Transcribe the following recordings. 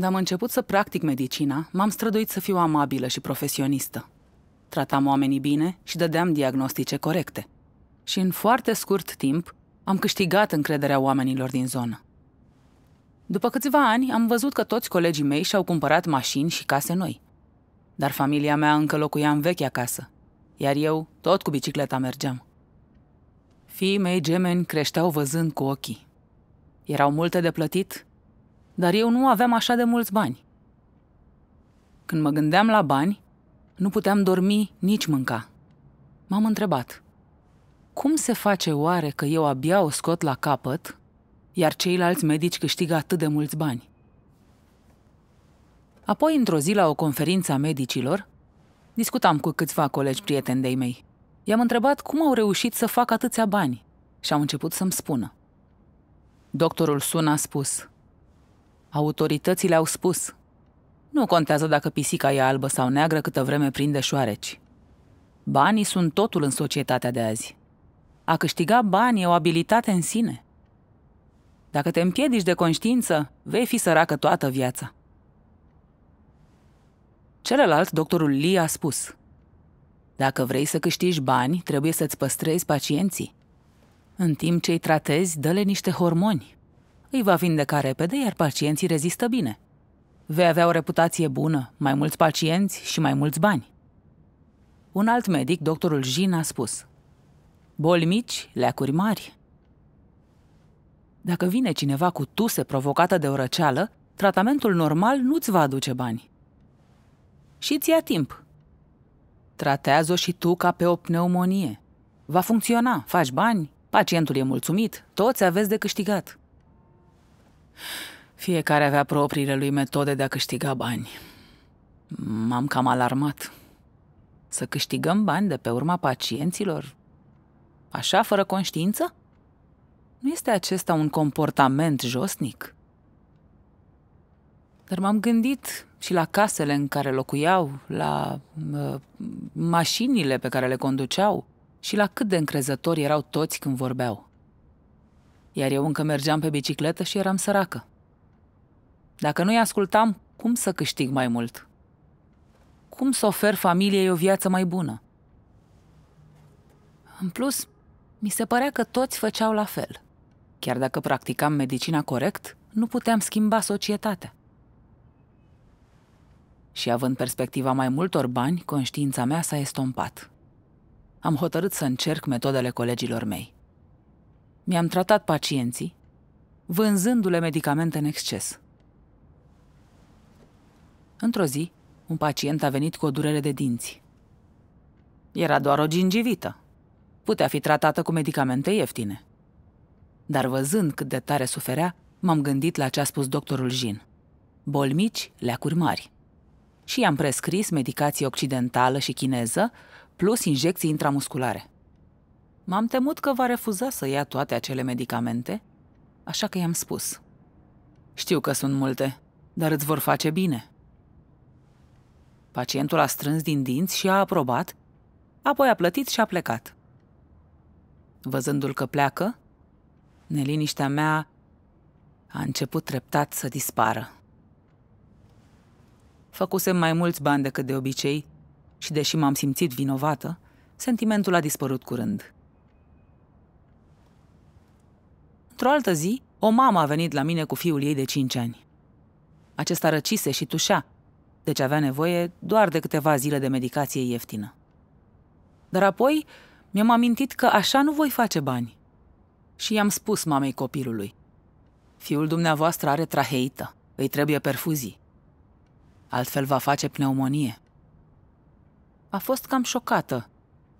Când am început să practic medicina, m-am străduit să fiu amabilă și profesionistă. Tratam oamenii bine și dădeam diagnostice corecte. Și în foarte scurt timp am câștigat încrederea oamenilor din zonă. După câțiva ani, am văzut că toți colegii mei și-au cumpărat mașini și case noi. Dar familia mea încă locuia în vechea casă, iar eu tot cu bicicleta mergeam. Fiii mei gemeni creșteau văzând cu ochii. Erau multe de plătit dar eu nu aveam așa de mulți bani. Când mă gândeam la bani, nu puteam dormi nici mânca. M-am întrebat, cum se face oare că eu abia o scot la capăt, iar ceilalți medici câștigă atât de mulți bani? Apoi, într-o zi, la o conferință a medicilor, discutam cu câțiva colegi prieteni de-ai mei. I-am întrebat cum au reușit să facă atâția bani și au început să-mi spună. Doctorul Sun a spus, Autoritățile au spus. Nu contează dacă pisica e albă sau neagră câtă vreme prinde șoareci. Banii sunt totul în societatea de azi. A câștiga bani e o abilitate în sine. Dacă te împiedici de conștiință, vei fi săracă toată viața. Celălalt, doctorul Lee, a spus Dacă vrei să câștigi bani, trebuie să-ți păstrezi pacienții. În timp ce îi tratezi, dă-le niște hormoni îi va vindeca repede, iar pacienții rezistă bine. Vei avea o reputație bună, mai mulți pacienți și mai mulți bani. Un alt medic, doctorul Jin, a spus Boli mici, leacuri mari. Dacă vine cineva cu tuse provocată de o răceală, tratamentul normal nu-ți va aduce bani. Și ți ia timp. Tratează-o și tu ca pe o pneumonie. Va funcționa, faci bani, pacientul e mulțumit, toți aveți de câștigat. Fiecare avea propriile lui metode de a câștiga bani. M-am cam alarmat. Să câștigăm bani de pe urma pacienților? Așa, fără conștiință? Nu este acesta un comportament josnic? Dar m-am gândit și la casele în care locuiau, la uh, mașinile pe care le conduceau și la cât de încrezători erau toți când vorbeau iar eu încă mergeam pe bicicletă și eram săracă. Dacă nu-i ascultam, cum să câștig mai mult? Cum să ofer familiei o viață mai bună? În plus, mi se părea că toți făceau la fel. Chiar dacă practicam medicina corect, nu puteam schimba societatea. Și având perspectiva mai multor bani, conștiința mea s-a estompat. Am hotărât să încerc metodele colegilor mei mi-am tratat pacienții, vânzându-le medicamente în exces. Într-o zi, un pacient a venit cu o durere de dinți. Era doar o gingivită. Putea fi tratată cu medicamente ieftine. Dar văzând cât de tare suferea, m-am gândit la ce a spus doctorul Jin. Boli mici, leacuri mari. Și i-am prescris medicație occidentală și chineză, plus injecții intramusculare. M-am temut că va refuza să ia toate acele medicamente, așa că i-am spus. Știu că sunt multe, dar îți vor face bine. Pacientul a strâns din dinți și a aprobat, apoi a plătit și a plecat. Văzându-l că pleacă, neliniștea mea a început treptat să dispară. Făcusem mai mulți bani decât de obicei și, deși m-am simțit vinovată, sentimentul a dispărut curând. Într-o altă zi, o mamă a venit la mine cu fiul ei de 5 ani. Acesta răcise și tușea, deci avea nevoie doar de câteva zile de medicație ieftină. Dar apoi mi-am amintit că așa nu voi face bani. Și i-am spus mamei copilului. Fiul dumneavoastră are traheită, îi trebuie perfuzii. Altfel va face pneumonie. A fost cam șocată,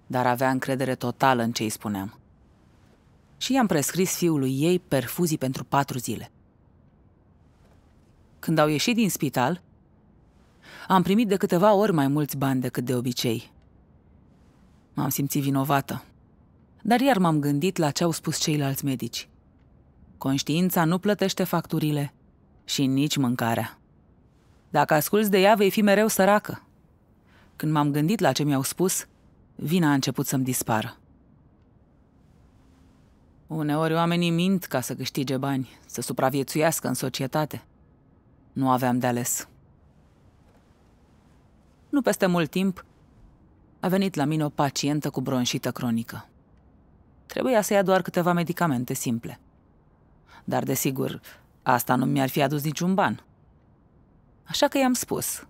dar avea încredere totală în ce îi spuneam și i-am prescris fiului ei perfuzii pentru patru zile. Când au ieșit din spital, am primit de câteva ori mai mulți bani decât de obicei. M-am simțit vinovată, dar iar m-am gândit la ce au spus ceilalți medici. Conștiința nu plătește facturile și nici mâncarea. Dacă asculți de ea, vei fi mereu săracă. Când m-am gândit la ce mi-au spus, vina a început să-mi dispară. Uneori oamenii mint ca să câștige bani, să supraviețuiască în societate. Nu aveam de ales. Nu peste mult timp, a venit la mine o pacientă cu bronșită cronică. Trebuia să ia doar câteva medicamente simple. Dar, desigur, asta nu mi-ar fi adus niciun ban. Așa că i-am spus.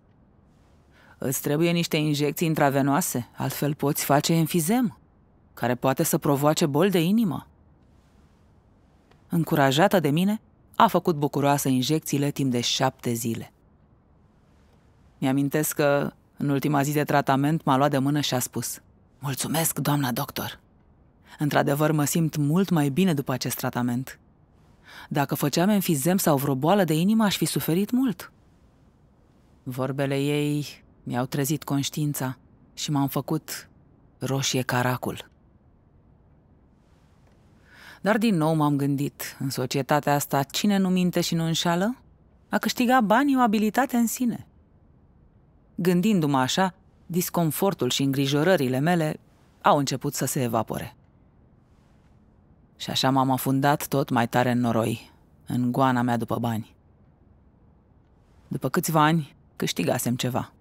Îți trebuie niște injecții intravenoase, altfel poți face enfizem, care poate să provoace boli de inimă încurajată de mine, a făcut bucuroasă injecțiile timp de șapte zile. Mi-amintesc că, în ultima zi de tratament, m-a luat de mână și a spus Mulțumesc, doamna doctor! Într-adevăr, mă simt mult mai bine după acest tratament. Dacă făceam enfizem sau vreo boală de inimă, aș fi suferit mult. Vorbele ei mi-au trezit conștiința și m-am făcut roșie caracul. Dar din nou m-am gândit, în societatea asta, cine nu minte și nu înșală? A câștiga bani e o abilitate în sine. Gândindu-mă așa, disconfortul și îngrijorările mele au început să se evapore. Și așa m-am afundat tot mai tare în noroi, în goana mea după bani. După câțiva ani, câștigasem ceva.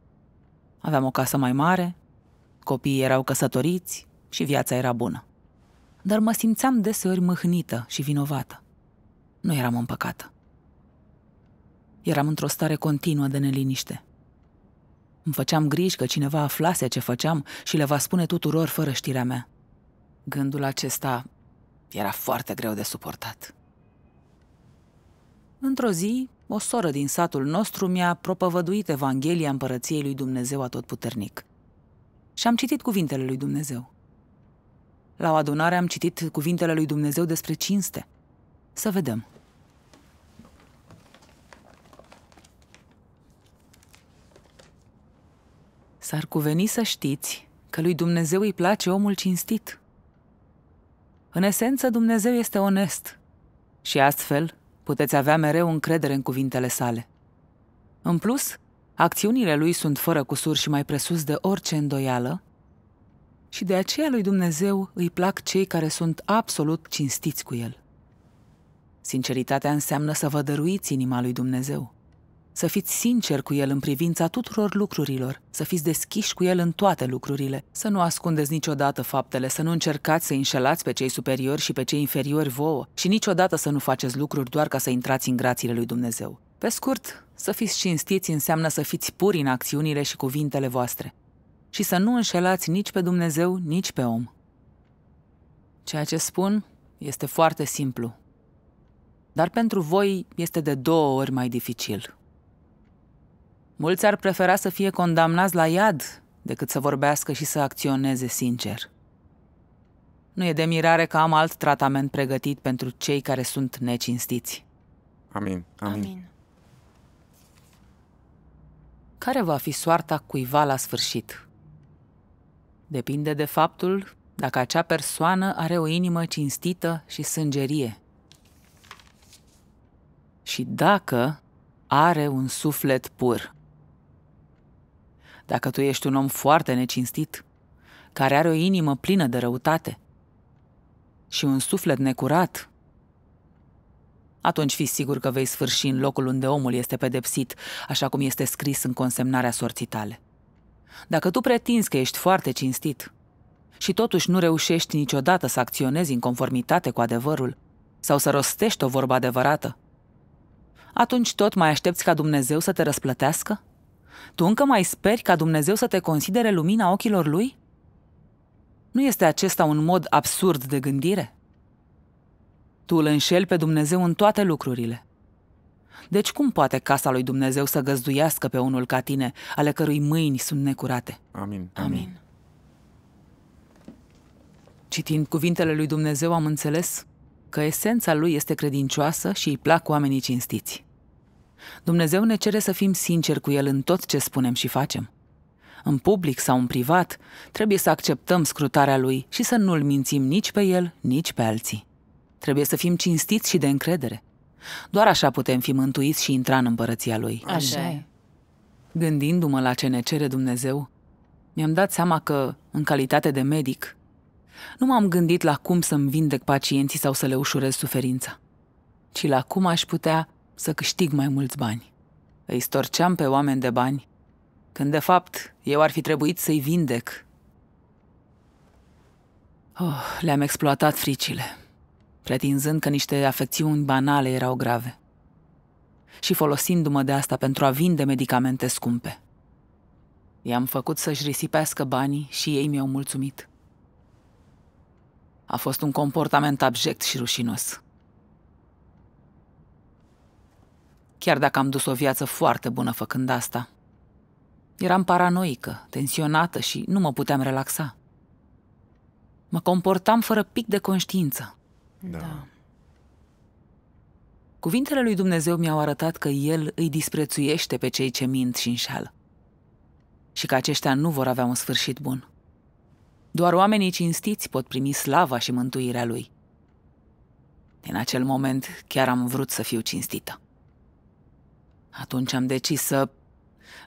Aveam o casă mai mare, copiii erau căsătoriți și viața era bună dar mă simțeam deseori mâhnită și vinovată. Nu eram împăcată. Eram într-o stare continuă de neliniște. Îmi făceam griji că cineva aflase ce făceam și le va spune tuturor fără știrea mea. Gândul acesta era foarte greu de suportat. Într-o zi, o soră din satul nostru mi-a propovăduit Evanghelia Împărăției lui Dumnezeu Atotputernic. Și am citit cuvintele lui Dumnezeu. La o adunare am citit cuvintele lui Dumnezeu despre cinste. Să vedem. S-ar cuveni să știți că lui Dumnezeu îi place omul cinstit. În esență, Dumnezeu este onest și astfel puteți avea mereu încredere în cuvintele sale. În plus, acțiunile lui sunt fără cusur și mai presus de orice îndoială, și de aceea lui Dumnezeu îi plac cei care sunt absolut cinstiți cu el. Sinceritatea înseamnă să vă dăruiți inima lui Dumnezeu, să fiți sinceri cu el în privința tuturor lucrurilor, să fiți deschiși cu el în toate lucrurile, să nu ascundeți niciodată faptele, să nu încercați să înșelați pe cei superiori și pe cei inferiori vouă și niciodată să nu faceți lucruri doar ca să intrați în grațiile lui Dumnezeu. Pe scurt, să fiți cinstiți înseamnă să fiți puri în acțiunile și cuvintele voastre și să nu înșelați nici pe Dumnezeu, nici pe om. Ceea ce spun este foarte simplu, dar pentru voi este de două ori mai dificil. Mulți ar prefera să fie condamnați la iad decât să vorbească și să acționeze sincer. Nu e de mirare că am alt tratament pregătit pentru cei care sunt necinstiți. Amin. Amin. Amin. Care va fi soarta cuiva la sfârșit? Depinde de faptul dacă acea persoană are o inimă cinstită și sângerie. Și dacă are un suflet pur. Dacă tu ești un om foarte necinstit, care are o inimă plină de răutate și un suflet necurat, atunci fii sigur că vei sfârși în locul unde omul este pedepsit, așa cum este scris în consemnarea sorții tale. Dacă tu pretinzi că ești foarte cinstit și totuși nu reușești niciodată să acționezi în conformitate cu adevărul sau să rostești o vorbă adevărată, atunci tot mai aștepți ca Dumnezeu să te răsplătească? Tu încă mai speri ca Dumnezeu să te considere lumina ochilor lui? Nu este acesta un mod absurd de gândire? Tu îl înșeli pe Dumnezeu în toate lucrurile. Deci cum poate casa lui Dumnezeu să găzduiască pe unul ca tine, ale cărui mâini sunt necurate? Amin. Amin. Amin. Citind cuvintele lui Dumnezeu am înțeles că esența lui este credincioasă și îi plac oamenii cinstiți. Dumnezeu ne cere să fim sinceri cu el în tot ce spunem și facem. În public sau în privat, trebuie să acceptăm scrutarea lui și să nu-l mințim nici pe el, nici pe alții. Trebuie să fim cinstiți și de încredere. Doar așa putem fi mântuiți și intra în împărăția Lui. Așa e. Gândindu-mă la ce ne cere Dumnezeu, mi-am dat seama că, în calitate de medic, nu m-am gândit la cum să-mi vindec pacienții sau să le ușurez suferința, ci la cum aș putea să câștig mai mulți bani. Îi storceam pe oameni de bani, când de fapt eu ar fi trebuit să-i vindec. Oh, le-am exploatat fricile pretinzând că niște afecțiuni banale erau grave și folosindu-mă de asta pentru a vinde medicamente scumpe. I-am făcut să-și risipească banii și ei mi-au mulțumit. A fost un comportament abject și rușinos. Chiar dacă am dus o viață foarte bună făcând asta, eram paranoică, tensionată și nu mă puteam relaxa. Mă comportam fără pic de conștiință. Da. da. Cuvintele lui Dumnezeu mi-au arătat că El îi disprețuiește pe cei ce mint și înșel, și că aceștia nu vor avea un sfârșit bun. Doar oamenii cinstiți pot primi slava și mântuirea Lui. În acel moment chiar am vrut să fiu cinstită. Atunci am decis să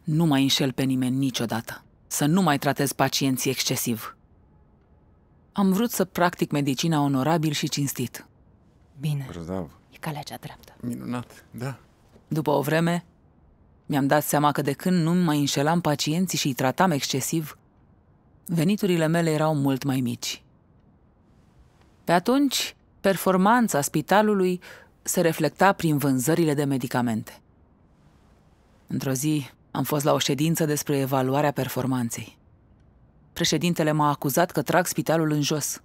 nu mai înșel pe nimeni niciodată, să nu mai tratez pacienții excesiv – am vrut să practic medicina onorabil și cinstit. Bine. Grozav. E calea cea dreaptă. Minunat, da. După o vreme, mi-am dat seama că de când nu mai înșelam pacienții și îi tratam excesiv, veniturile mele erau mult mai mici. Pe atunci, performanța spitalului se reflecta prin vânzările de medicamente. Într-o zi, am fost la o ședință despre evaluarea performanței. Președintele m-a acuzat că trag spitalul în jos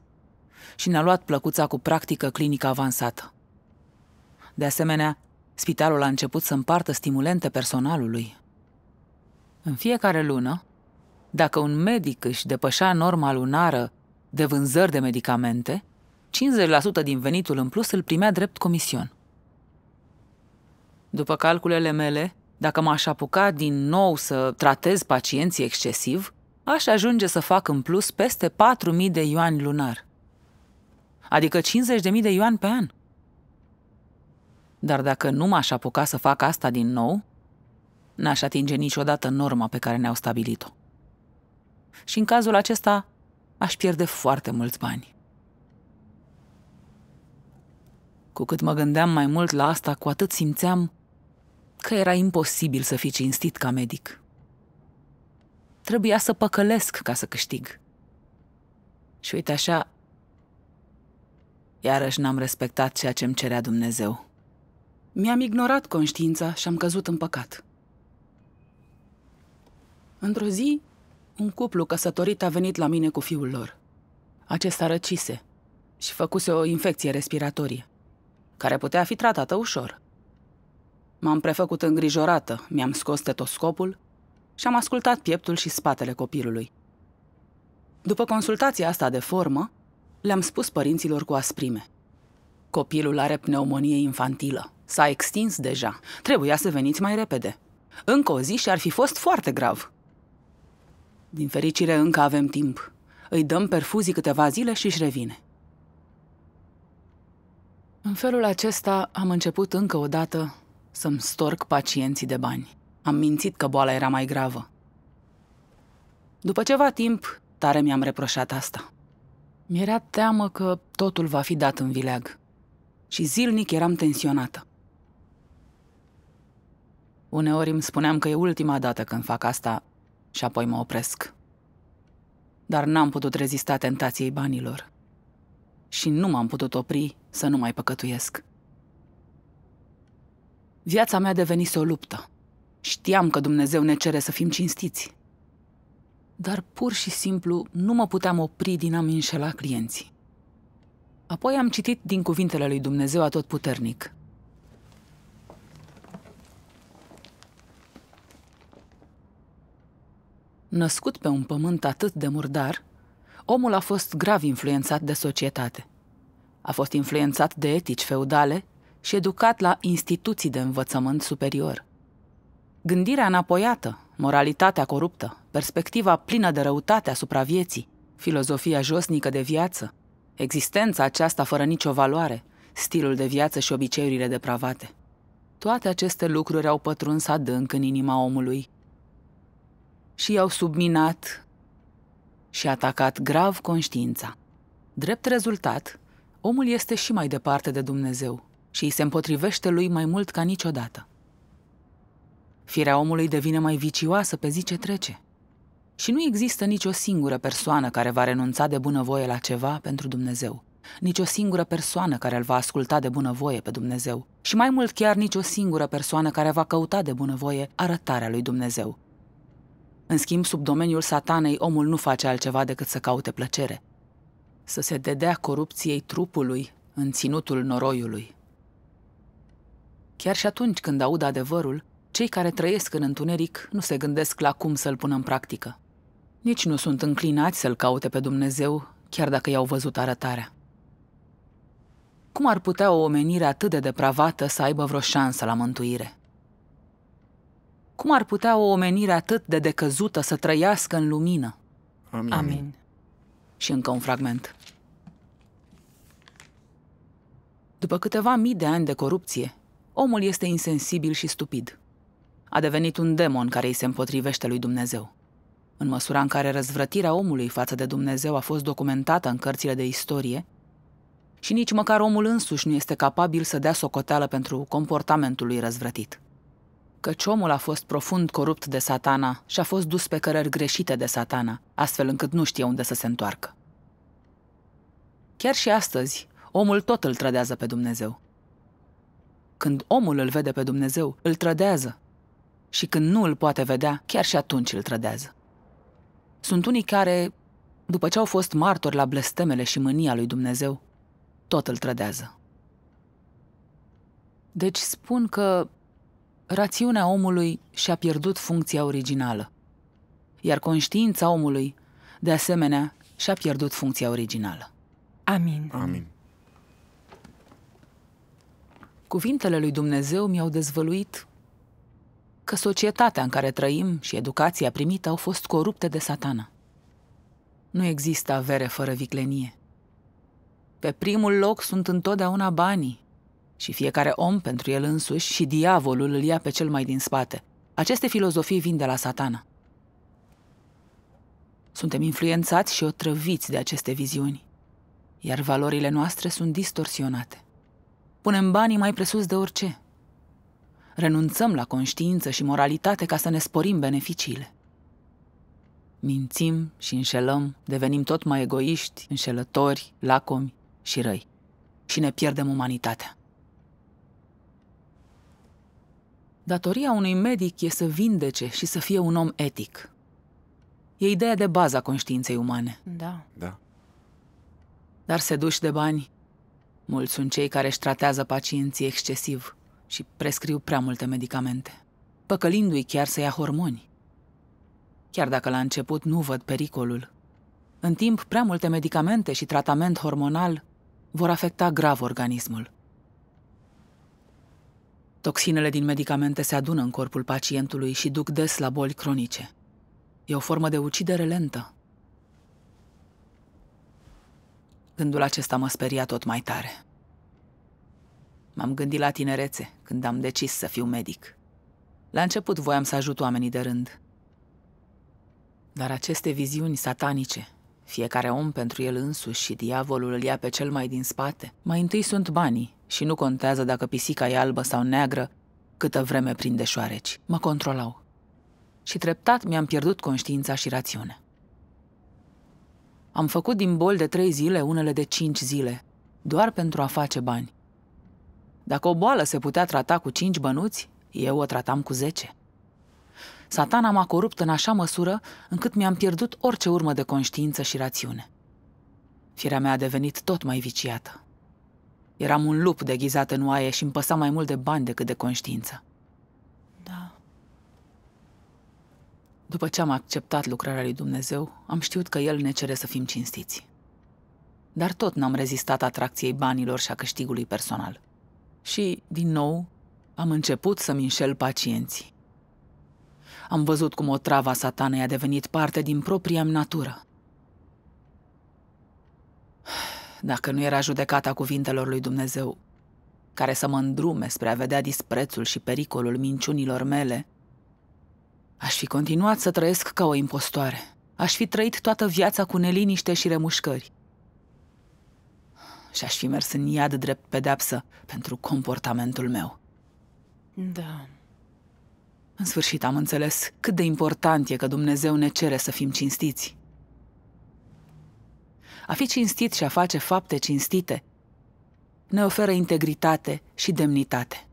și ne-a luat plăcuța cu practică clinică avansată. De asemenea, spitalul a început să împartă stimulente personalului. În fiecare lună, dacă un medic își depășea norma lunară de vânzări de medicamente, 50% din venitul în plus îl primea drept comision. După calculele mele, dacă m-aș apuca din nou să tratez pacienții excesiv, aș ajunge să fac în plus peste 4.000 de ioani lunar, adică 50.000 de ioani pe an. Dar dacă nu m-aș apuca să fac asta din nou, n-aș atinge niciodată norma pe care ne-au stabilit-o. Și în cazul acesta aș pierde foarte mulți bani. Cu cât mă gândeam mai mult la asta, cu atât simțeam că era imposibil să fii cinstit ca medic. Trebuia să păcălesc ca să câștig. Și uite așa, iarăși n-am respectat ceea ce îmi cerea Dumnezeu. Mi-am ignorat conștiința și am căzut în păcat. Într-o zi, un cuplu căsătorit a venit la mine cu fiul lor. Acesta răcise și făcuse o infecție respiratorie, care putea fi tratată ușor. M-am prefăcut îngrijorată, mi-am scos tetoscopul și am ascultat pieptul și spatele copilului. După consultația asta de formă, le-am spus părinților cu asprime. Copilul are pneumonie infantilă. S-a extins deja. Trebuia să veniți mai repede. Încă o zi și ar fi fost foarte grav. Din fericire, încă avem timp. Îi dăm perfuzii câteva zile și își revine. În felul acesta am început încă o dată să-mi storc pacienții de bani. Am mințit că boala era mai gravă. După ceva timp, tare mi-am reproșat asta. Mi-era teamă că totul va fi dat în vileag. Și zilnic eram tensionată. Uneori îmi spuneam că e ultima dată când fac asta și apoi mă opresc. Dar n-am putut rezista tentației banilor. Și nu m-am putut opri să nu mai păcătuiesc. Viața mea devenise o luptă. Știam că Dumnezeu ne cere să fim cinstiți. Dar pur și simplu nu mă puteam opri din a mi înșela clienții. Apoi am citit din cuvintele lui Dumnezeu atotputernic. Născut pe un pământ atât de murdar, omul a fost grav influențat de societate. A fost influențat de etici feudale și educat la instituții de învățământ superior – Gândirea înapoiată, moralitatea coruptă, perspectiva plină de răutate asupra vieții, filozofia josnică de viață, existența aceasta fără nicio valoare, stilul de viață și obiceiurile depravate. Toate aceste lucruri au pătruns adânc în inima omului și i-au subminat și atacat grav conștiința. Drept rezultat, omul este și mai departe de Dumnezeu și îi se împotrivește lui mai mult ca niciodată. Firea omului devine mai vicioasă pe zi ce trece. Și nu există nicio singură persoană care va renunța de bunăvoie la ceva pentru Dumnezeu. Nici o singură persoană care îl va asculta de bunăvoie pe Dumnezeu. Și mai mult chiar nicio singură persoană care va căuta de bunăvoie arătarea lui Dumnezeu. În schimb, sub domeniul satanei, omul nu face altceva decât să caute plăcere. Să se dedea corupției trupului în ținutul noroiului. Chiar și atunci când aud adevărul, cei care trăiesc în întuneric nu se gândesc la cum să-l pună în practică. Nici nu sunt înclinați să-l caute pe Dumnezeu, chiar dacă i-au văzut arătarea. Cum ar putea o omenire atât de depravată să aibă vreo șansă la mântuire? Cum ar putea o omenire atât de decăzută să trăiască în lumină? Amin. Amin. Și încă un fragment. După câteva mii de ani de corupție, omul este insensibil și stupid a devenit un demon care îi se împotrivește lui Dumnezeu. În măsura în care răzvrătirea omului față de Dumnezeu a fost documentată în cărțile de istorie, și nici măcar omul însuși nu este capabil să dea socoteală pentru comportamentul lui răzvrătit. Căci omul a fost profund corupt de satana și a fost dus pe cărări greșite de satana, astfel încât nu știe unde să se întoarcă. Chiar și astăzi, omul tot îl trădează pe Dumnezeu. Când omul îl vede pe Dumnezeu, îl trădează și când nu îl poate vedea, chiar și atunci îl trădează. Sunt unii care, după ce au fost martori la blestemele și mânia lui Dumnezeu, tot îl trădează. Deci spun că rațiunea omului și-a pierdut funcția originală, iar conștiința omului, de asemenea, și-a pierdut funcția originală. Amin. Amin. Cuvintele lui Dumnezeu mi-au dezvăluit că societatea în care trăim și educația primită au fost corupte de satana. Nu există avere fără viclenie. Pe primul loc sunt întotdeauna banii și fiecare om pentru el însuși și diavolul îl ia pe cel mai din spate. Aceste filozofii vin de la satana. Suntem influențați și otrăviți de aceste viziuni, iar valorile noastre sunt distorsionate. Punem banii mai presus de orice – renunțăm la conștiință și moralitate ca să ne sporim beneficiile. Mințim și înșelăm, devenim tot mai egoiști, înșelători, lacomi și răi. Și ne pierdem umanitatea. Datoria unui medic e să vindece și să fie un om etic. E ideea de bază a conștiinței umane. Da. Da. Dar se duși de bani, mulți sunt cei care își tratează pacienții excesiv, și prescriu prea multe medicamente, păcălindu-i chiar să ia hormoni. Chiar dacă la început nu văd pericolul, în timp prea multe medicamente și tratament hormonal vor afecta grav organismul. Toxinele din medicamente se adună în corpul pacientului și duc des la boli cronice. E o formă de ucidere lentă. Gândul acesta mă speria tot mai tare. M-am gândit la tinerețe, când am decis să fiu medic. La început voiam să ajut oamenii de rând. Dar aceste viziuni satanice, fiecare om pentru el însuși și diavolul îl ia pe cel mai din spate, mai întâi sunt banii și nu contează dacă pisica e albă sau neagră, câtă vreme prinde șoareci. Mă controlau. Și treptat mi-am pierdut conștiința și rațiunea. Am făcut din bol de trei zile unele de cinci zile, doar pentru a face bani. Dacă o boală se putea trata cu cinci bănuți, eu o tratam cu zece. Satana m-a corupt în așa măsură încât mi-am pierdut orice urmă de conștiință și rațiune. Firea mea a devenit tot mai viciată. Eram un lup deghizat în oaie și îmi păsa mai mult de bani decât de conștiință. Da. După ce am acceptat lucrarea lui Dumnezeu, am știut că El ne cere să fim cinstiți. Dar tot n-am rezistat atracției banilor și a câștigului personal și, din nou, am început să-mi înșel pacienții. Am văzut cum o travă a satanei a devenit parte din propria natură. Dacă nu era judecata cuvintelor lui Dumnezeu, care să mă îndrume spre a vedea disprețul și pericolul minciunilor mele, aș fi continuat să trăiesc ca o impostoare. Aș fi trăit toată viața cu neliniște și remușcări și aș fi mers în iad drept pedeapsă pentru comportamentul meu. Da. În sfârșit am înțeles cât de important e că Dumnezeu ne cere să fim cinstiți. A fi cinstit și a face fapte cinstite ne oferă integritate și demnitate.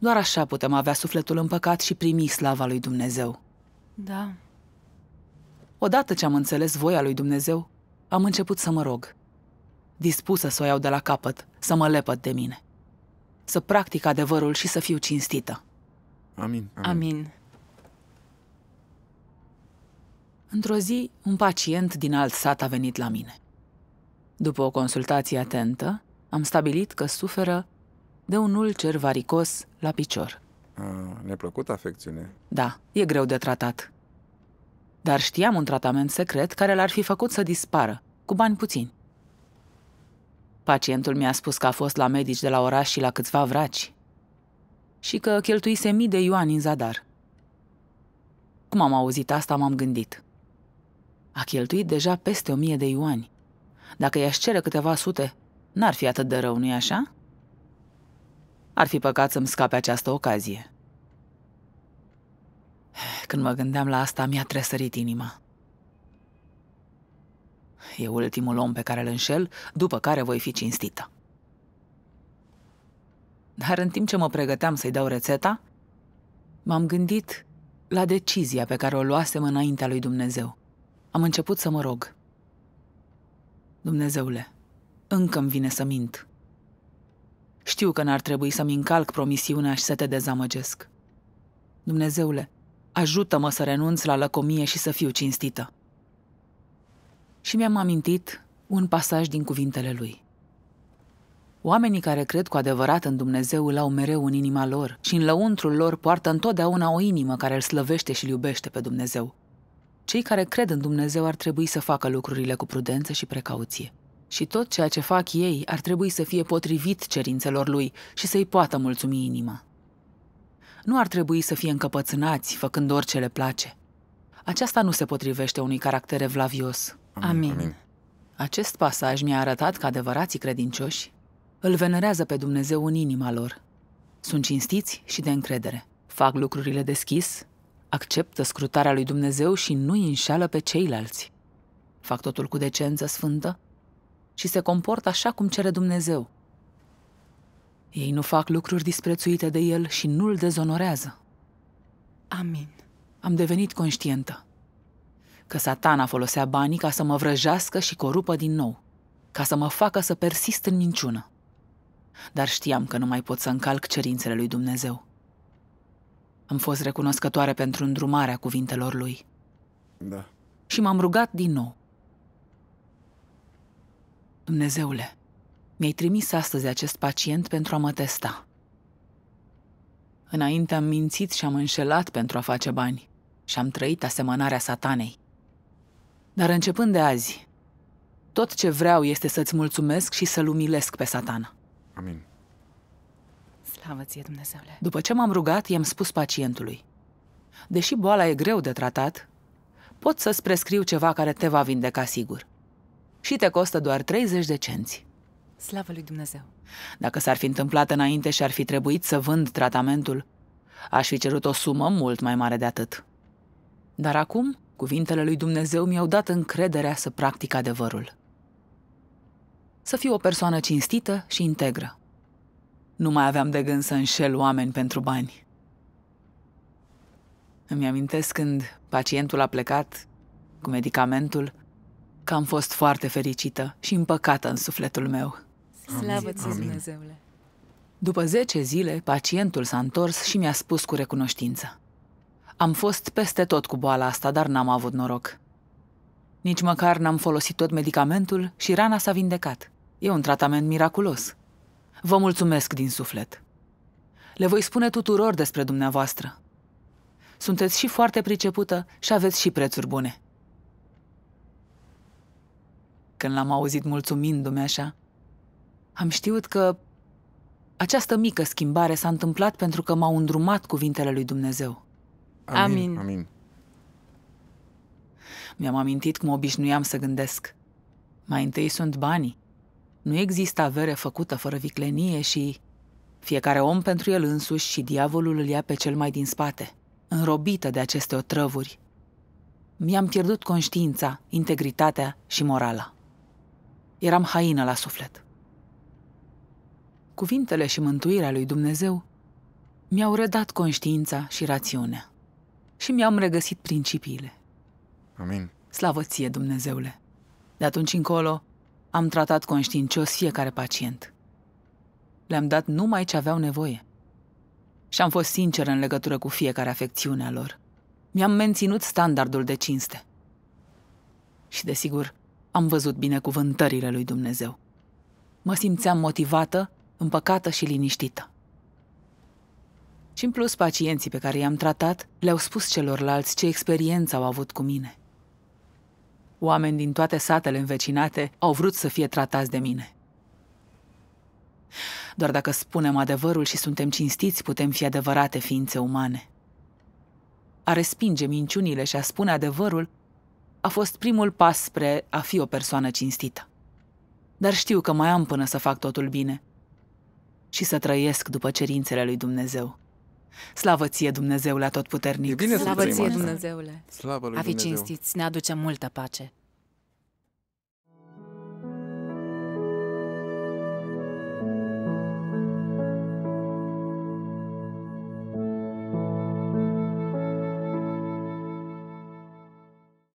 Doar așa putem avea sufletul împăcat și primi slava lui Dumnezeu. Da. Odată ce am înțeles voia lui Dumnezeu, am început să mă rog dispusă să o iau de la capăt, să mă lepăd de mine. Să practic adevărul și să fiu cinstită. Amin. Amin. Amin. Într-o zi, un pacient din alt sat a venit la mine. După o consultație atentă, am stabilit că suferă de un ulcer varicos la picior. A, neplăcută afecțiune. Da, e greu de tratat. Dar știam un tratament secret care l-ar fi făcut să dispară, cu bani puțini. Pacientul mi-a spus că a fost la medici de la oraș și la câțiva vraci și că cheltuise mii de ioani în zadar. Cum am auzit asta, m-am gândit. A cheltuit deja peste o mie de ioani. Dacă i-aș cere câteva sute, n-ar fi atât de rău, nu-i așa? Ar fi păcat să-mi scape această ocazie. Când mă gândeam la asta, mi-a tresărit inima. E ultimul om pe care îl înșel, după care voi fi cinstită. Dar în timp ce mă pregăteam să-i dau rețeta, m-am gândit la decizia pe care o luasem înaintea lui Dumnezeu. Am început să mă rog. Dumnezeule, încă îmi vine să mint. Știu că n-ar trebui să-mi încalc promisiunea și să te dezamăgesc. Dumnezeule, ajută-mă să renunț la lăcomie și să fiu cinstită și mi-am amintit un pasaj din cuvintele lui. Oamenii care cred cu adevărat în Dumnezeu îl au mereu în inima lor și în lăuntrul lor poartă întotdeauna o inimă care îl slăvește și îl iubește pe Dumnezeu. Cei care cred în Dumnezeu ar trebui să facă lucrurile cu prudență și precauție. Și tot ceea ce fac ei ar trebui să fie potrivit cerințelor lui și să-i poată mulțumi inima. Nu ar trebui să fie încăpățânați, făcând orice le place. Aceasta nu se potrivește unui caracter evlavios, Amin. Amin. Acest pasaj mi-a arătat că adevărații credincioși îl venerează pe Dumnezeu în inima lor. Sunt cinstiți și de încredere. Fac lucrurile deschis, acceptă scrutarea lui Dumnezeu și nu îi înșală pe ceilalți. Fac totul cu decență sfântă și se comportă așa cum cere Dumnezeu. Ei nu fac lucruri disprețuite de el și nu îl dezonorează. Amin. Am devenit conștientă că satana folosea banii ca să mă vrăjească și corupă din nou, ca să mă facă să persist în minciună. Dar știam că nu mai pot să încalc cerințele lui Dumnezeu. Am fost recunoscătoare pentru îndrumarea cuvintelor lui. Da. Și m-am rugat din nou. Dumnezeule, mi-ai trimis astăzi acest pacient pentru a mă testa. Înainte am mințit și am înșelat pentru a face bani și am trăit asemănarea satanei. Dar începând de azi, tot ce vreau este să-ți mulțumesc și să-l umilesc pe satana. Amin. Slavă ție, Dumnezeule. După ce m-am rugat, i-am spus pacientului. Deși boala e greu de tratat, pot să-ți prescriu ceva care te va vindeca sigur. Și te costă doar 30 de cenți. Slavă lui Dumnezeu! Dacă s-ar fi întâmplat înainte și ar fi trebuit să vând tratamentul, aș fi cerut o sumă mult mai mare de atât. Dar acum Cuvintele lui Dumnezeu mi-au dat încrederea să practic adevărul. Să fiu o persoană cinstită și integră. Nu mai aveam de gând să înșel oameni pentru bani. Îmi amintesc când pacientul a plecat cu medicamentul că am fost foarte fericită și împăcată în sufletul meu. Slavă ți Dumnezeule! După zece zile, pacientul s-a întors și mi-a spus cu recunoștință. Am fost peste tot cu boala asta, dar n-am avut noroc. Nici măcar n-am folosit tot medicamentul și rana s-a vindecat. E un tratament miraculos. Vă mulțumesc din suflet. Le voi spune tuturor despre dumneavoastră. Sunteți și foarte pricepută și aveți și prețuri bune. Când l-am auzit mulțumindu-mi așa, am știut că această mică schimbare s-a întâmplat pentru că m-au îndrumat cuvintele lui Dumnezeu. Amin. Amin. Mi-am amintit cum obișnuiam să gândesc. Mai întâi sunt banii. Nu există avere făcută fără viclenie și fiecare om pentru el însuși și diavolul îl ia pe cel mai din spate, înrobită de aceste otrăvuri. Mi-am pierdut conștiința, integritatea și morala. Eram haină la suflet. Cuvintele și mântuirea lui Dumnezeu mi-au redat conștiința și rațiunea și mi-am regăsit principiile. Amin. Slavă ție, Dumnezeule! De atunci încolo, am tratat conștiincios fiecare pacient. Le-am dat numai ce aveau nevoie. Și am fost sincer în legătură cu fiecare afecțiune a lor. Mi-am menținut standardul de cinste. Și, desigur, am văzut binecuvântările lui Dumnezeu. Mă simțeam motivată, împăcată și liniștită. Și în plus, pacienții pe care i-am tratat le-au spus celorlalți ce experiență au avut cu mine. Oameni din toate satele învecinate au vrut să fie tratați de mine. Doar dacă spunem adevărul și suntem cinstiți, putem fi adevărate ființe umane. A respinge minciunile și a spune adevărul a fost primul pas spre a fi o persoană cinstită. Dar știu că mai am până să fac totul bine și să trăiesc după cerințele lui Dumnezeu. Slavă ție, Dumnezeule atotputernic! E bine Slavă ție, Dumnezeule! Slavă lui Dumnezeu. fi Dumnezeu. cinstiți, ne aducem multă pace!